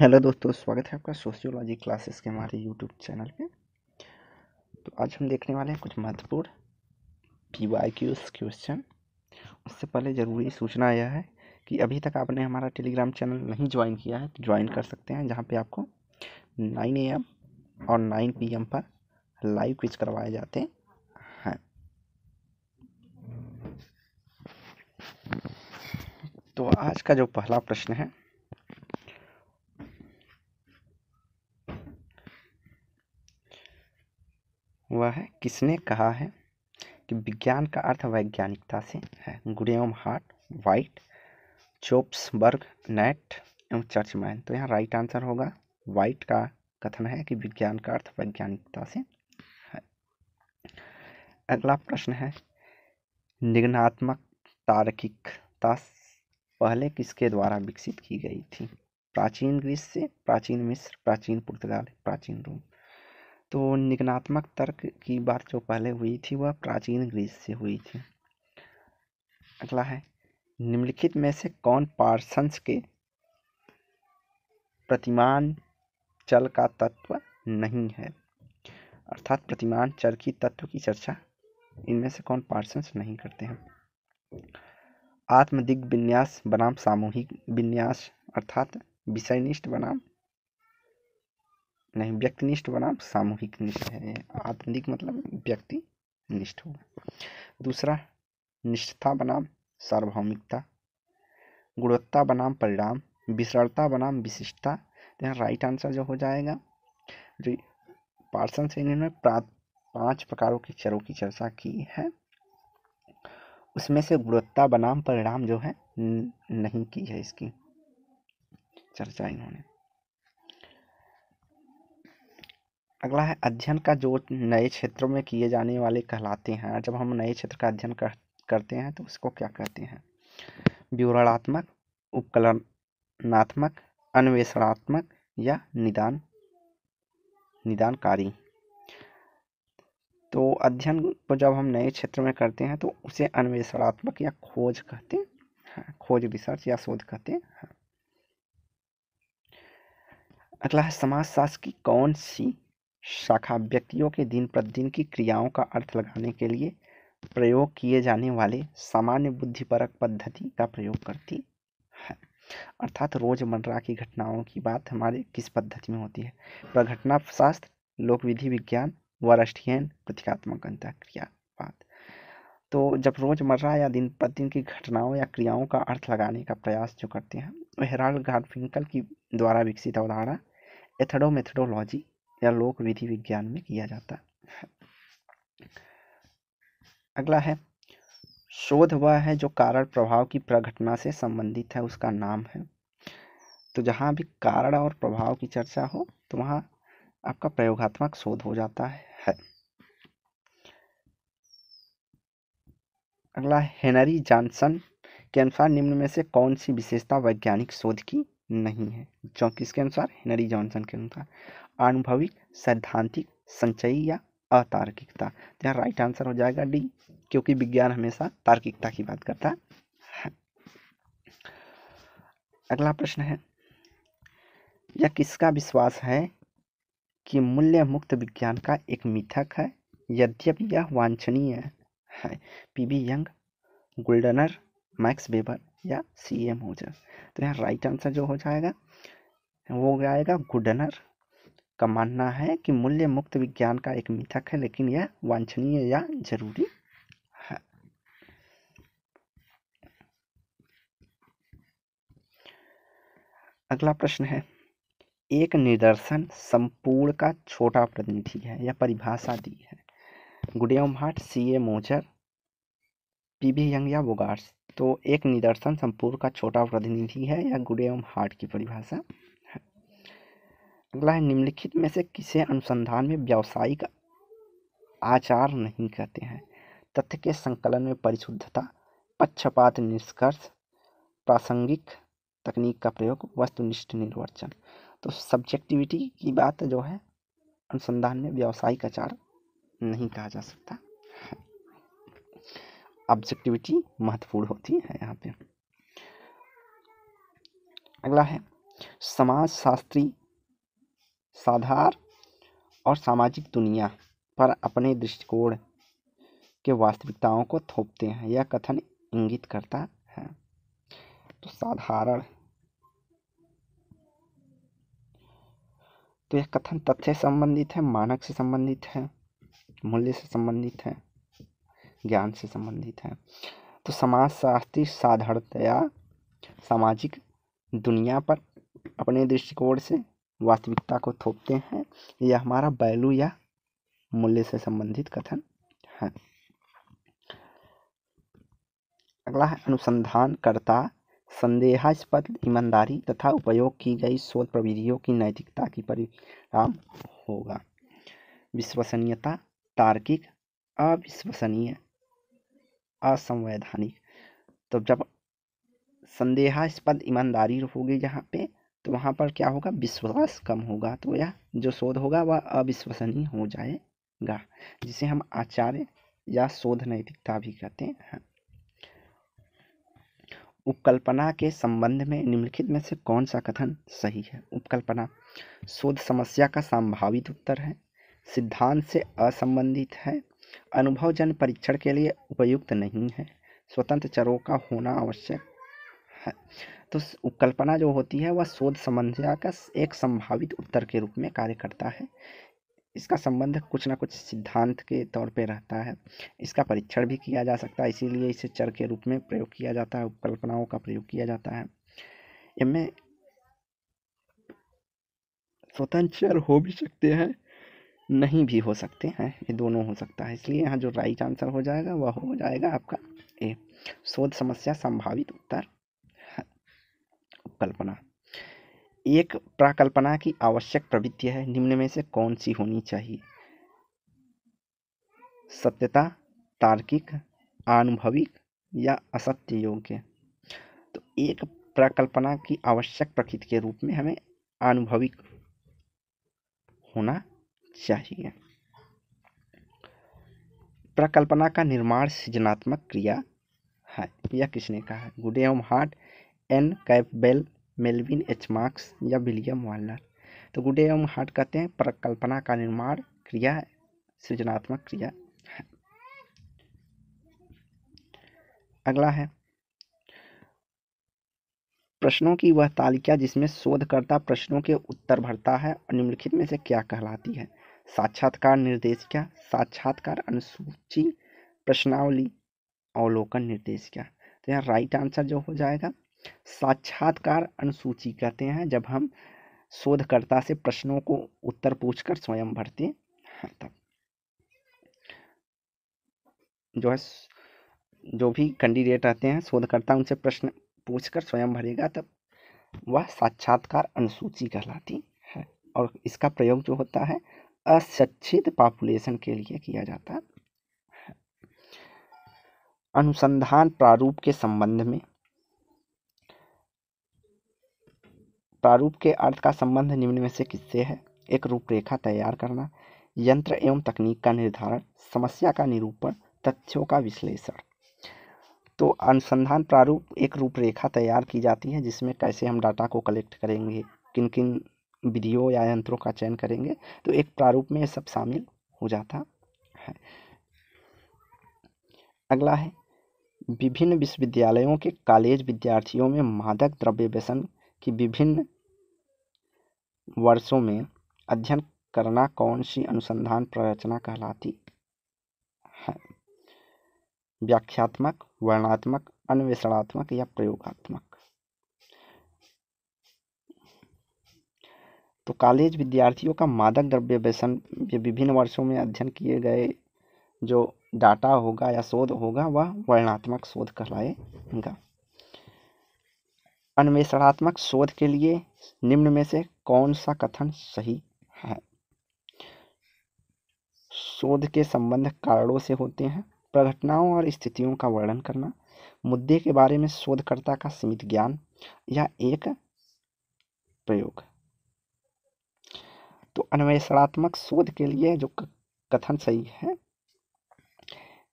Hello दोस्तों स्वागत है आपका सोशियोलॉजी क्लासेस के हमारे यूट्यूब चैनल पे तो आज हम देखने वाले हैं कुछ महत्वपूर्ण पी वाई क्यूज क्वेश्चन उससे पहले ज़रूरी सूचना आया है कि अभी तक आपने हमारा टेलीग्राम चैनल नहीं ज्वाइन किया है तो ज्वाइन कर सकते हैं जहाँ पे आपको ए एम और पी एम पर लाइव क्विज करवाए जाते हैं तो आज का जो पहला प्रश्न है हुआ है किसने कहा है कि विज्ञान का अर्थ वैज्ञानिकता से है ग्रेम हार्ट वाइट चोप्सबर्ग नेट एवं चर्चमैन तो यहाँ राइट आंसर होगा वाइट का कथन है कि विज्ञान का अर्थ वैज्ञानिकता से है अगला प्रश्न है निगनात्मक तार्किकता पहले किसके द्वारा विकसित की गई थी प्राचीन ग्रीस से प्राचीन मिस्र प्राचीन पुर्तगाल प्राचीन रूम तो निगनात्मक तर्क की बात जो पहले हुई थी वह प्राचीन ग्रीस से हुई थी अगला है निम्नलिखित में से कौन पार्सन्स के प्रतिमान चल का तत्व नहीं है अर्थात प्रतिमान चल की तत्व की चर्चा इनमें से कौन पार्सन्स नहीं करते हैं आत्मदिग विन्यास बनाम सामूहिक विन्यास अर्थात विषयनिष्ठ बनाम नहीं व्यक्तिनिष्ठ बनाम सामूहिक निष्ठ है आत्मिक मतलब व्यक्ति निष्ठ हो दूसरा निष्ठता बनाम सार्वभौमिकता गुणवत्ता बनाम परिणाम विसरणता बनाम विशिष्टता यहाँ राइट आंसर जो हो जाएगा जो पार्सन से इन्होंने पांच प्रकारों के चरों की चर्चा की है उसमें से गुणवत्ता बनाम परिणाम जो है नहीं की है इसकी चर्चा इन्होंने अगला है अध्ययन का जो नए क्षेत्रों में किए जाने वाले कहलाते हैं जब हम नए क्षेत्र का अध्ययन कर, करते हैं तो उसको क्या कहते हैं विवरणात्मक उपकलनात्मक अन्वेषणात्मक या निदान निदानकारी तो अध्ययन को जब हम नए क्षेत्र में करते हैं तो उसे अन्वेषणात्मक या खोज कहते हैं हाँ, खोज रिसर्च या शोध कहते हैं हाँ। अगला है समाजशास्त्र की कौन सी शाखा व्यक्तियों के दिन प्रतिदिन की क्रियाओं का अर्थ लगाने के लिए प्रयोग किए जाने वाले सामान्य बुद्धिपरक पद्धति का प्रयोग करती है अर्थात रोजमर्रा की घटनाओं की बात हमारे किस पद्धति में होती है प्रघटना शास्त्र लोक विधि विज्ञान व राष्ट्रीयन प्रतीकात्मक क्रियावाद तो जब रोजमर्रा या दिन प्रतिदिन की घटनाओं या क्रियाओं का अर्थ लगाने का प्रयास जो करते हैं वह हेराल्ड गार्डफिंकल की द्वारा विकसित अवधारणा एथडोमेथडोलॉजी या लोक विधि विज्ञान में किया जाता है अगला है शोध वह है जो कारण प्रभाव की प्रघटना से संबंधित है उसका नाम है तो जहाँ भी कारण और प्रभाव की चर्चा हो तो वहाँ आपका प्रयोगात्मक शोध हो जाता है अगला हेनरी जॉनसन के अनुसार निम्न में से कौन सी विशेषता वैज्ञानिक शोध की नहीं है जो किसके अनुसार हेनरी जॉनसन के अनुसार आनुभविक सैद्धांतिक संचयी या अतार्किकता तो यहाँ राइट आंसर हो जाएगा डी क्योंकि विज्ञान हमेशा तार्किकता की बात करता है अगला प्रश्न है यह किसका विश्वास है कि मूल्य मुक्त विज्ञान का एक मिथक है यद्यपि यह वांछनीय है P B Young Guldner Max Weber या सी एम होजर तो यहाँ राइट आंसर जो हो जाएगा वो हो जाएगा गुडनर का मानना है कि मूल्य मुक्त विज्ञान का एक मिथक है लेकिन यह वांछनीय या जरूरी है अगला प्रश्न है एक निदर्शन संपूर्ण का छोटा प्रतिनिधि है यह परिभाषा दी है गुडियम हाट सी ए मोजर पी बी यंग या बोगार्स तो एक निदर्शन संपूर्ण का छोटा प्रतिनिधि है या गुडियम हाट की परिभाषा अगला है निम्नलिखित में से किसे अनुसंधान में व्यावसायिक आचार नहीं कहते हैं तथ्य के संकलन में परिशुद्धता पक्षपात निष्कर्ष प्रासंगिक तकनीक का प्रयोग वस्तुनिष्ठ निर्वाचन तो सब्जेक्टिविटी की बात जो है अनुसंधान में व्यावसायिक आचार नहीं कहा जा सकता ऑब्जेक्टिविटी महत्वपूर्ण होती है यहाँ पे अगला है समाज शास्त्री साधार और सामाजिक दुनिया पर अपने दृष्टिकोण के वास्तविकताओं को थोपते हैं यह कथन इंगित करता है तो साधारण तो यह कथन तथ्य से संबंधित है मानक से संबंधित है मूल्य से संबंधित है ज्ञान से संबंधित है तो समाजशास्त्री साधारणतया सामाजिक दुनिया पर अपने दृष्टिकोण से वास्तविकता को थोपते हैं यह हमारा वैल्यू या मूल्य से संबंधित कथन है अगला है अनुसंधानकर्ता संदेहास्पद ईमानदारी तथा उपयोग की गई शोध प्रविधियों की नैतिकता की परिणाम होगा विश्वसनीयता तार्किक अविश्वसनीय असंवैधानिक तो जब संदेहास्पद ईमानदारी होगी जहाँ पे तो वहाँ पर क्या होगा विश्वास कम होगा तो यह जो शोध होगा वह अविश्वसनीय हो जाएगा जिसे हम आचार्य या शोध नैतिकता भी कहते हैं उपकल्पना के संबंध में निम्नलिखित में से कौन सा कथन सही है उपकल्पना शोध समस्या का संभावित उत्तर है सिद्धांत से असंबंधित है अनुभवजन परीक्षण के लिए उपयुक्त नहीं है स्वतंत्र चरों का होना आवश्यक है तो कल्पना जो होती है वह शोध समस्या का एक संभावित उत्तर के रूप में कार्य करता है इसका संबंध कुछ ना कुछ सिद्धांत के तौर पे रहता है इसका परीक्षण भी किया जा सकता है इसीलिए इसे चर के रूप में प्रयोग किया जाता है उपकल्पनाओं का प्रयोग किया जाता है इनमें स्वतंत्र चर हो भी सकते हैं नहीं भी हो सकते हैं ये दोनों हो सकता है इसलिए यहाँ जो राइट आंसर हो जाएगा वह हो जाएगा आपका ए शोध समस्या संभावित उत्तर कल्पना एक प्राकल्पना की आवश्यक प्रवृत्ति है निम्न में से कौन सी होनी चाहिए सत्यता तार्किक आनुभविक या असत्य योग्य तो एक प्रकल्पना की आवश्यक प्रकृति के रूप में हमें आनुभविक होना चाहिए प्रकल्पना का निर्माण सृजनात्मक क्रिया है यह किसने कहा गुडे ओम Hatt N Campbell Melvin H Marx या विलियम वालनर तो गुडे एवं हार्ट कहते हैं परिकल्पना का निर्माण क्रिया सृजनात्मक क्रिया है अगला है प्रश्नों की वह तालिका जिसमें शोधकर्ता प्रश्नों के उत्तर भरता है और निम्नलिखित में से क्या कहलाती है साक्षात्कार निर्देश क्या साक्षात्कार अनुसूची प्रश्नावली अवलोकन निर्देश क्या तो यहाँ राइट आंसर जो हो जाएगा साक्षात्कार अनुसूची कहते हैं जब हम शोधकर्ता से प्रश्नों को उत्तर पूछकर स्वयं भरते हैं तब जो है जो भी कैंडिडेट रहते हैं शोधकर्ता उनसे प्रश्न पूछकर स्वयं भरेगा तब वह साक्षात्कार अनुसूची कहलाती है और इसका प्रयोग जो होता है अशिक्षित पॉपुलेशन के लिए किया जाता है अनुसंधान प्रारूप के संबंध में प्रारूप के अर्थ का संबंध निम्न में से किससे है एक रूपरेखा तैयार करना यंत्र एवं तकनीक का निर्धारण समस्या का निरूपण तथ्यों का विश्लेषण तो अनुसंधान प्रारूप एक रूपरेखा तैयार की जाती है जिसमें कैसे हम डाटा को कलेक्ट करेंगे किन किन विधियों या यंत्रों का चयन करेंगे तो एक प्रारूप में सब शामिल हो जाता है अगला है विभिन्न विश्वविद्यालयों के कॉलेज विद्यार्थियों में मादक द्रव्य व्यसन कि विभिन्न वर्षों में अध्ययन करना कौन सी अनुसंधान प्ररचना कहलाती है व्याख्यात्मक वर्णात्मक अन्वेषणात्मक या प्रयोगात्मक तो कॉलेज विद्यार्थियों का मादक द्रव्य व्यसन विभिन्न वर्षों में अध्ययन किए गए जो डाटा होगा या शोध होगा वह वर्णात्मक शोध कहलाएगा अन्वेषणात्मक शोध के लिए निम्न में से कौन सा कथन सही है शोध के संबंध कारणों से होते हैं प्रघटनाओं और स्थितियों का वर्णन करना मुद्दे के बारे में शोधकर्ता का सीमित ज्ञान या एक प्रयोग तो अन्वेषणात्मक शोध के लिए जो कथन सही है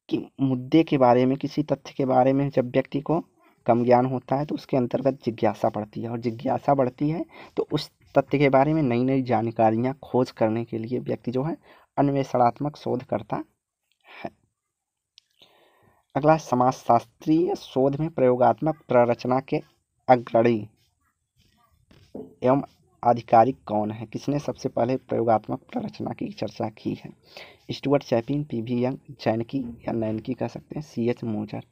कि मुद्दे के बारे में किसी तथ्य के बारे में जब व्यक्ति को कम ज्ञान होता है तो उसके अंतर्गत जिज्ञासा बढ़ती है और जिज्ञासा बढ़ती है तो उस तथ्य के बारे में नई नई जानकारियाँ खोज करने के लिए व्यक्ति जो है अन्वेषणात्मक शोध करता है अगला समाजशास्त्रीय शोध में प्रयोगात्मक प्ररचना के अग्रणी एवं आधिकारिक कौन है किसने सबसे पहले प्रयोगात्मक प्ररचना की चर्चा की है Stuart Chapin P V Young जैनकी या नैनकी कह सकते हैं सी एच मोजर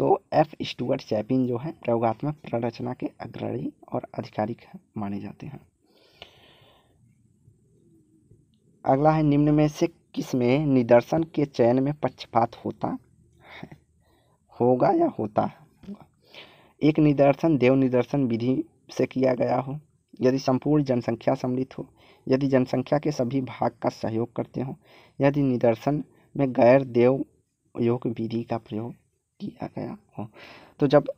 तो एफ स्टूअर्ट चैपिन जो है प्रयोगात्मक प्ररचना के अग्रणी और आधिकारिक माने जाते हैं अगला है निम्न में से किस में निदर्शन के चयन में पक्षपात होता है होगा या होता है एक निदर्शन देव निदर्शन विधि से किया गया हो यदि संपूर्ण जनसंख्या सम्मिलित हो यदि जनसंख्या के सभी भाग का सहयोग करते हों यदि निदर्शन में गैर देव योग विधि का प्रयोग किया गया हो हाँ। तो जब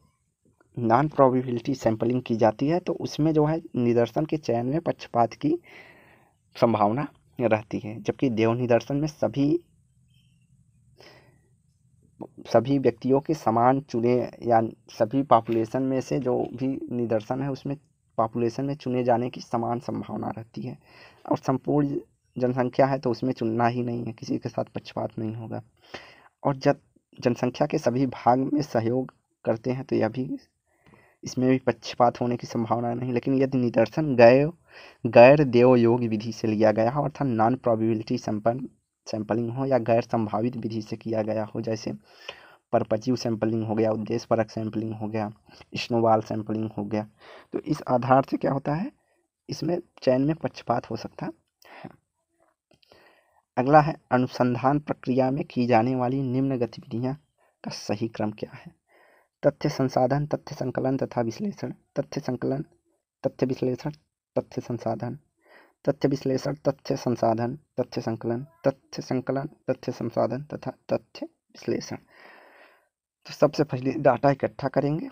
नॉन प्रोबेबिलिटी सैंपलिंग की जाती है तो उसमें जो है निदर्शन के चयन में पक्षपात की संभावना रहती है जबकि देव निदर्शन में सभी सभी व्यक्तियों के समान चुने या सभी पॉपुलेशन में से जो भी निदर्शन है उसमें पॉपुलेशन में चुने जाने की समान संभावना रहती है और संपूर्ण जनसंख्या है तो उसमें चुनना ही नहीं है किसी के साथ पक्षपात नहीं होगा और जब जनसंख्या के सभी भाग में सहयोग करते हैं तो यह भी इसमें भी पक्षपात होने की संभावना नहीं लेकिन यदि निदर्शन गैर गैर देवयोग विधि से लिया गया हो अर्थात नॉन प्रॉबिबिलिटी सैंपल सैंपलिंग हो या गैर संभावित विधि से किया गया हो जैसे परपचिव सैंपलिंग हो गया उद्देश्य परक सैंपलिंग हो गया स्नोवाल सैंपलिंग हो गया तो इस आधार से क्या होता है इसमें चयन में पक्षपात हो सकता है अगला है अनुसंधान प्रक्रिया में की जाने वाली निम्न गतिविधियाँ का सही क्रम क्या है तथ्य संसाधन तथ्य संकलन तथा विश्लेषण तथ्य संकलन तथ्य विश्लेषण तथ्य संसाधन तथ्य विश्लेषण तथ्य संसाधन तथ्य संकलन तथ्य संकलन तथ्य संसाधन तथा तथ्य विश्लेषण तो सबसे पहले डाटा इकट्ठा करेंगे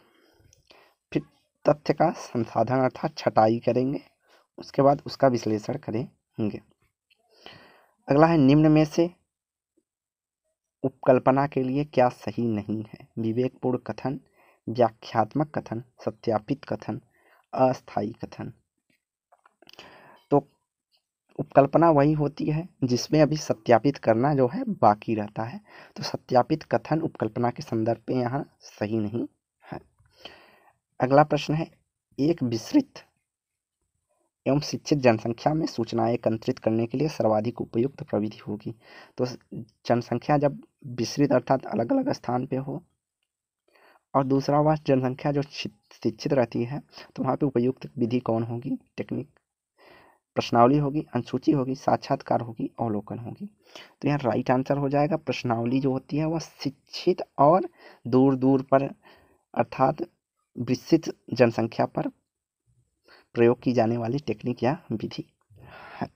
फिर तथ्य का संसाधन अर्थात छटाई करेंगे उसके बाद उसका विश्लेषण करेंगे अगला है निम्न में से उपकल्पना के लिए क्या सही नहीं है विवेकपूर्ण कथन व्याख्यात्मक कथन सत्यापित कथन अस्थायी कथन तो उपकल्पना वही होती है जिसमें अभी सत्यापित करना जो है बाकी रहता है तो सत्यापित कथन उपकल्पना के संदर्भ में यहाँ सही नहीं है अगला प्रश्न है एक विस्तृत एवं शिक्षित जनसंख्या में सूचनाएं एकत्रित करने के लिए सर्वाधिक उपयुक्त प्रविधि होगी तो जनसंख्या जब विस्तृत अर्थात अलग अलग स्थान पे हो और दूसरा वह जनसंख्या जो शिक्षित रहती है तो वहाँ पे उपयुक्त विधि कौन होगी टेक्निक प्रश्नावली होगी अनुसूची होगी साक्षात्कार होगी अवलोकन होगी तो यहाँ राइट आंसर हो जाएगा प्रश्नावली जो होती है वह शिक्षित और दूर दूर पर अर्थात विस्तृत जनसंख्या पर प्रयोग की जाने वाली टेक्निक या विधि है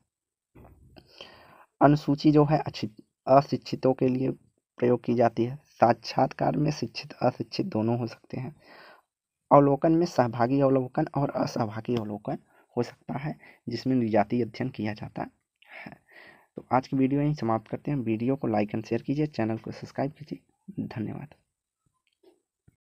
अनुसूची जो है अशिक्षितों के लिए प्रयोग की जाती है साक्षात्कार में शिक्षित अशिक्षित दोनों हो सकते हैं अवलोकन में सहभागी अवलोकन और असहभागी अवलोकन हो सकता है जिसमें निजाती अध्ययन किया जाता है तो आज की वीडियो यहीं समाप्त करते हैं वीडियो को लाइक एंड शेयर कीजिए चैनल को सब्सक्राइब कीजिए धन्यवाद